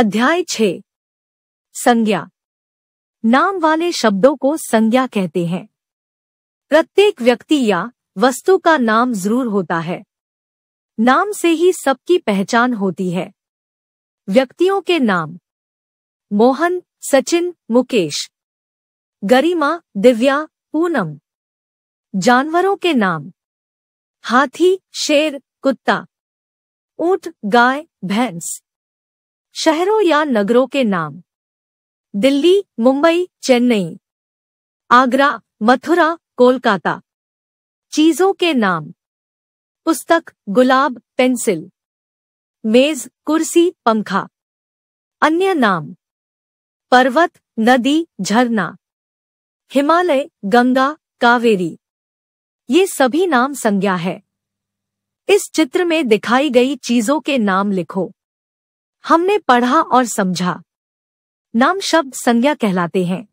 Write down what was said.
अध्याय छे संज्ञा नाम वाले शब्दों को संज्ञा कहते हैं प्रत्येक व्यक्ति या वस्तु का नाम जरूर होता है नाम से ही सबकी पहचान होती है व्यक्तियों के नाम मोहन सचिन मुकेश गरिमा दिव्या पूनम जानवरों के नाम हाथी शेर कुत्ता ऊंट गाय भैंस शहरों या नगरों के नाम दिल्ली मुंबई चेन्नई आगरा मथुरा कोलकाता चीजों के नाम पुस्तक गुलाब पेंसिल मेज कुर्सी पंखा अन्य नाम पर्वत नदी झरना हिमालय गंगा कावेरी ये सभी नाम संज्ञा है इस चित्र में दिखाई गई चीजों के नाम लिखो हमने पढ़ा और समझा नाम शब्द संज्ञा कहलाते हैं